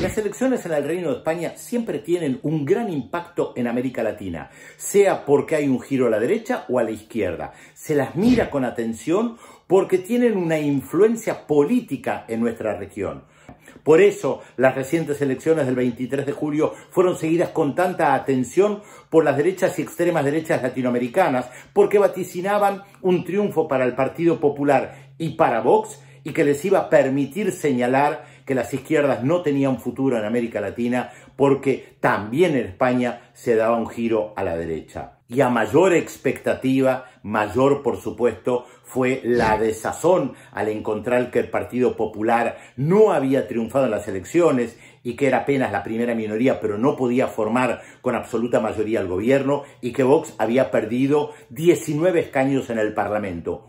Las elecciones en el Reino de España siempre tienen un gran impacto en América Latina, sea porque hay un giro a la derecha o a la izquierda. Se las mira con atención porque tienen una influencia política en nuestra región. Por eso las recientes elecciones del 23 de julio fueron seguidas con tanta atención por las derechas y extremas derechas latinoamericanas, porque vaticinaban un triunfo para el Partido Popular y para Vox y que les iba a permitir señalar que las izquierdas no tenían futuro en América Latina porque también en España se daba un giro a la derecha. Y a mayor expectativa, mayor por supuesto, fue la desazón al encontrar que el Partido Popular no había triunfado en las elecciones y que era apenas la primera minoría, pero no podía formar con absoluta mayoría el gobierno y que Vox había perdido 19 escaños en el Parlamento.